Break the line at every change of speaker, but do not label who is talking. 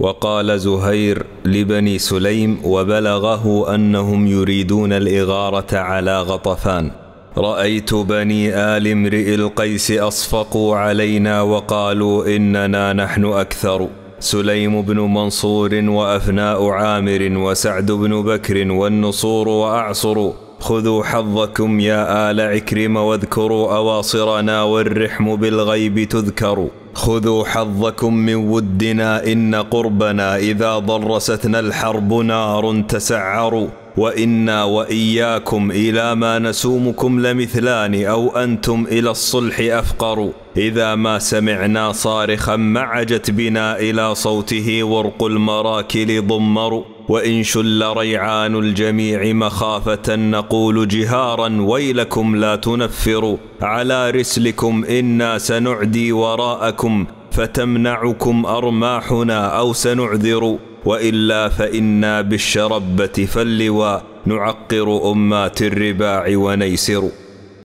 وقال زهير لبني سليم وبلغه أنهم يريدون الإغارة على غطفان رأيت بني آل امرئ القيس أصفقوا علينا وقالوا إننا نحن أكثر سليم بن منصور وأفناء عامر وسعد بن بكر والنصور وأعصر خذوا حظكم يا آل عكرم واذكروا أواصرنا والرحم بالغيب تذكر خذوا حظكم من ودنا إن قربنا إذا ضرستنا الحرب نار تسعر وإنا وإياكم إلى ما نسومكم لمثلان أو أنتم إلى الصلح أفقر إذا ما سمعنا صارخا معجت بنا إلى صوته ورق المراكل ضمر وإن شل ريعان الجميع مخافة نقول جهارا ويلكم لا تنفروا على رسلكم إنا سنعدي وراءكم فتمنعكم أرماحنا أو سنعذر وإلا فإنا بالشربة فاللواء نعقر أمات الرباع ونيسر